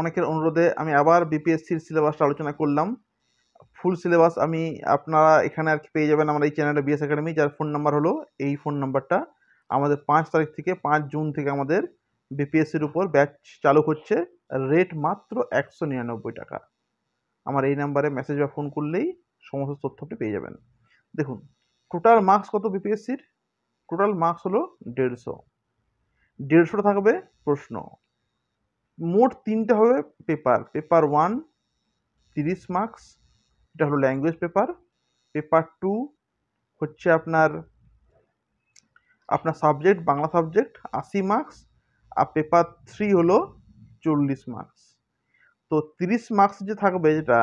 অনেকের অনুরোধে আমি আবার বিপিএসসির সিলেবাসটা আলোচনা করলাম ফুল সিলেবাস আমি আপনারা এখানে আর কি পেয়ে যাবেন আমার এই চ্যানেলটা বিএস একাডেমি যার ফোন নাম্বার হলো এই ফোন নাম্বারটা আমাদের পাঁচ তারিখ থেকে পাঁচ জুন থেকে আমাদের বিপিএসসির উপর ব্যাচ চালু হচ্ছে রেট মাত্র একশো নিরানব্বই টাকা আমার এই নাম্বারে মেসেজ বা ফোন করলেই সমস্ত তথ্য আপনি পেয়ে যাবেন দেখুন টোটাল মার্কস কত বিপিএসসির টোটাল মার্কস হলো দেড়শো দেড়শোটা থাকবে প্রশ্ন মোট তিনটে হবে পেপার পেপার ওয়ান তিরিশ মার্কস এটা হলো ল্যাঙ্গুয়েজ পেপার পেপার টু হচ্ছে আপনার আপনার সাবজেক্ট বাংলা সাবজেক্ট আশি মার্কস আর পেপার থ্রি হলো চল্লিশ মার্কস তো তিরিশ মার্কস যে থাকবে যেটা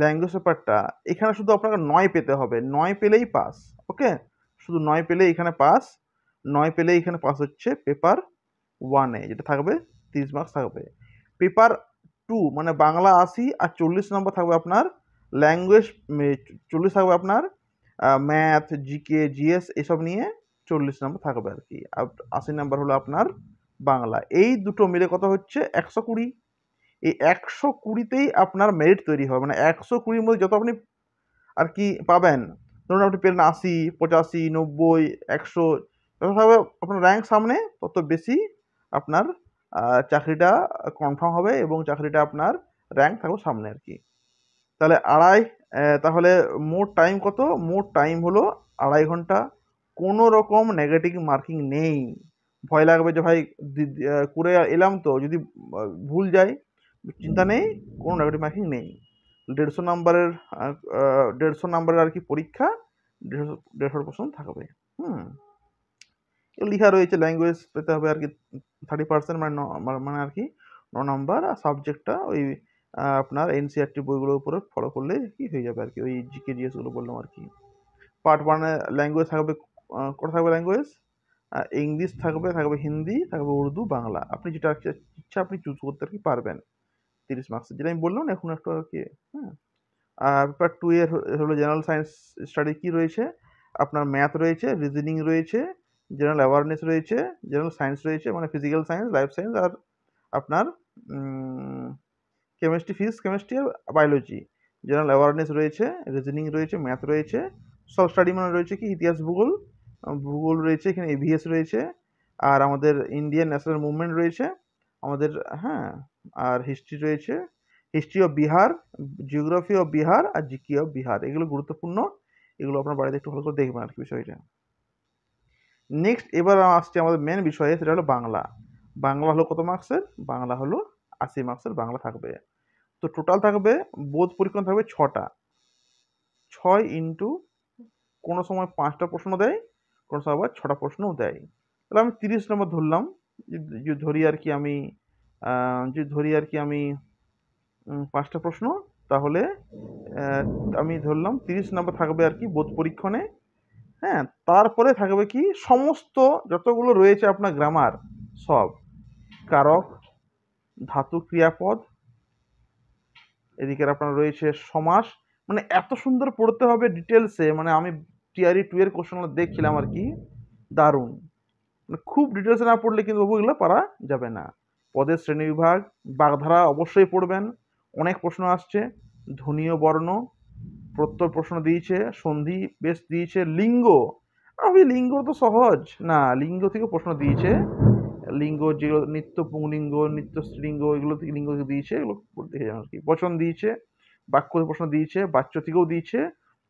ল্যাঙ্গুয়েজ পেপারটা এখানে শুধু আপনাকে নয় পেতে হবে নয় পেলেই পাস ওকে শুধু নয় পেলে এখানে পাস নয় পেলে এখানে পাস হচ্ছে পেপার ওয়ানে যেটা থাকবে তিরিশ মার্কস থাকবে পেপার টু মানে বাংলা আশি আর চল্লিশ নম্বর থাকবে আপনার ল্যাঙ্গুয়েজ চল্লিশ থাকবে আপনার ম্যাথ জিকে জিএস এসব নিয়ে চল্লিশ নম্বর থাকবে আর কি আশি নম্বর হলো আপনার বাংলা এই দুটো মিলে কত হচ্ছে একশো কুড়ি এই একশো কুড়িতেই আপনার মেরিট তৈরি হবে মানে একশো কুড়ির মধ্যে যত আপনি আর কি পাবেন ধরুন আপনি পেলেন আশি পঁচাশি নব্বই একশো থাকবে আপনার র্যাঙ্ক সামনে তত বেশি আপনার চাকরিটা কনফার্ম হবে এবং চাকরিটা আপনার র্যাঙ্ক থাকবে সামনে আর কি তাহলে আড়াই তাহলে মোট টাইম কত মোট টাইম হলো আড়াই ঘন্টা কোনো রকম নেগেটিভ মার্কিং নেই ভয় লাগবে যে ভাই করে এলাম তো যদি ভুল যায় চিন্তা নেই কোনো নেগেটিভ মার্কিং নেই দেড়শো নাম্বারের দেড়শো নাম্বারের আর কি পরীক্ষা দেড়শো দেড়শো প্রশ্ন থাকবে হুম লেখা রয়েছে ল্যাঙ্গুয়েজ পেতে হবে আর কি থার্টি পার্সেন্ট মানে মানে আর কি ন নম্বর আর সাবজেক্টটা ওই আপনার এনসিআরটি e বইগুলোর উপরে ফলো করলে কি হয়ে যাবে আর কি ওই জিকে জিএসগুলো বললাম আর কি পার্ট ওয়ানে ল্যাঙ্গুয়েজ থাকবে কটা থাকবে ল্যাঙ্গুয়েজ ইংলিশ থাকবে থাকবে হিন্দি থাকবে উর্দু বাংলা আপনি যেটা ইচ্ছা আপনি চুজ করতে আর কি পারবেন তিরিশ মার্কস যেটা আমি বললাম এখন একটু আর কি হ্যাঁ আর পেপার টু এর হলো জেনারেল সায়েন্স স্টাডি কী রয়েছে আপনার ম্যাথ রয়েছে রিজনিং রয়েছে জেনারেল অ্যাওয়ারনেস রয়েছে জেনারেল সায়েন্স রয়েছে মানে ফিজিক্যাল সায়েন্স লাইফ সায়েন্স আর আপনার কেমিস্ট্রি ফিজিক্স কেমিস্ট্রি আর বায়োলজি জেনারেল অ্যাওয়ারনেস রয়েছে রিজনিং রয়েছে ম্যাথ রয়েছে সব স্টাডি মানে রয়েছে কি ইতিহাস ভূগোল ভূগোল রয়েছে এখানে এভিএস রয়েছে আর আমাদের ইন্ডিয়ান ন্যাশনাল মুভমেন্ট রয়েছে আমাদের হ্যাঁ আর হিস্ট্রি রয়েছে history of Bihar geography of Bihar আর জিকি অফ বিহার এগুলো গুরুত্বপূর্ণ এগুলো আপনার বাড়িতে একটু ভালো করে দেখবেন আর কি বিষয়টা নেক্সট এবার আসছে আমাদের মেন বিষয়ে সেটা হলো বাংলা বাংলা হলো কত মার্কসের বাংলা হলো আশি মার্কসের বাংলা থাকবে তো টোটাল থাকবে বোধ পরীক্ষণ থাকবে ছটা ছয় ইন্টু কোনো সময় পাঁচটা প্রশ্ন দেয় কোনো সময় আবার ছটা প্রশ্নও দেয় তাহলে আমি তিরিশ নম্বর ধরলাম যে ধরি আর কি আমি যে ধরি আর কি আমি পাঁচটা প্রশ্ন তাহলে আমি ধরলাম তিরিশ নম্বর থাকবে আর কি বোধ পরীক্ষণে হ্যাঁ তারপরে থাকবে কি সমস্ত যতগুলো রয়েছে আপনার গ্রামার সব কারক ধাতু ক্রিয়াপদ এদিকে আপনার রয়েছে সমাস মানে এত সুন্দর পড়তে হবে ডিটেলসে মানে আমি টিআরই টু এর কোশ্চেনগুলো দেখছিলাম আর কি দারুণ মানে খুব ডিটেলসে না পড়লে কিন্তু বাবু এগুলো পারা যাবে না পদের শ্রেণী বিভাগ বাগধারা অবশ্যই পড়বেন অনেক প্রশ্ন আসছে ধনীয় বর্ণ প্রত্যয় প্রশ্ন দিয়েছে সন্ধি বেশ দিয়েছে লিঙ্গ আমি লিঙ্গ তো সহজ না লিঙ্গ থেকে প্রশ্ন দিয়েছে লিঙ্গ যেগুলো নিত্য পুংলিঙ্গ নিত্য স্ত্রীলিঙ্গ এগুলো থেকে লিঙ্গ দিয়েছে এগুলো দেখে আর কি বচন দিয়েছে বাক্য প্রশ্ন দিয়েছে বাচ্য থেকেও দিয়েছে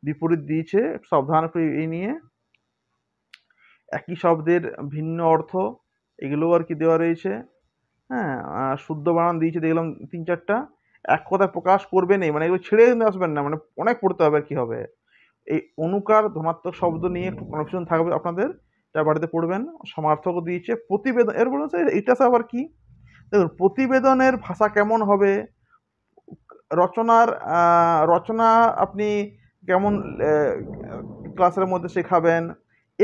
বিপরীত দিয়েছে সাবধান করে এই নিয়ে একই শব্দের ভিন্ন অর্থ এগুলোও আর কি দেওয়া রয়েছে হ্যাঁ শুদ্ধ বানান দিয়েছে দেখলাম তিন চারটা এক কথায় প্রকাশ করবে নেই মানে এগুলো ছেড়ে কিন্তু আসবেন না মানে অনেক পড়তে হবে কি হবে এই অনুকার ধনাত্মক শব্দ নিয়ে একটু কনফিউশন থাকবে আপনাদের যা বাড়িতে পড়বেন সমার্থক দিয়েছে প্রতিবেদন এর বলেছে এটা আবার কি দেখুন প্রতিবেদনের ভাষা কেমন হবে রচনার রচনা আপনি কেমন ক্লাসের মধ্যে শেখাবেন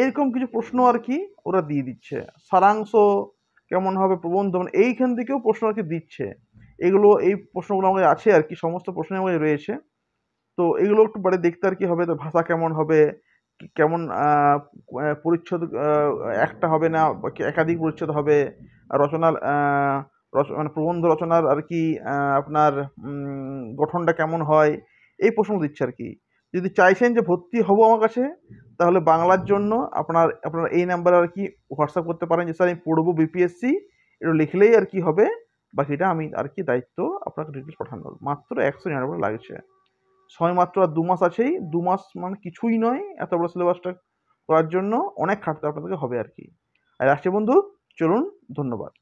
এরকম কিছু প্রশ্ন আর কি ওরা দিয়ে দিচ্ছে সারাংশ কেমন হবে প্রবন্ধ মানে এইখান থেকেও প্রশ্ন আর কি দিচ্ছে এগুলো এই প্রশ্নগুলো আমাদের আছে আর কি সমস্ত প্রশ্ন আমাদের রয়েছে তো এগুলো একটু পরে দেখতে আর কি হবে তো ভাষা কেমন হবে কেমন পরিচ্ছদ একটা হবে না একাধিক পরিচ্ছদ হবে রচনার মানে প্রবন্ধ রচনার আর কি আপনার গঠনটা কেমন হয় এই প্রশ্ন দিচ্ছে আর কি যদি চাইছেন যে ভর্তি হব আমার কাছে তাহলে বাংলার জন্য আপনার আপনার এই নাম্বারে আর কি হোয়াটসঅ্যাপ করতে পারেন যে স্যার আমি পড়বো বিপিএসসি এটা লিখলেই আর কি হবে বাকিটা আমি আর কি দায়িত্ব আপনাকে ডিটেলস পাঠানোর মাত্র একশো নিরানব্বই লাগছে ছয় মাত্র আর দু মাস আছেই দু মাস মানে কিছুই নয় এত বড় সিলেবাসটা করার জন্য অনেক খাটতে আপনাদেরকে হবে আর কি আর রাষ্ট্রীয় বন্ধু চলুন ধন্যবাদ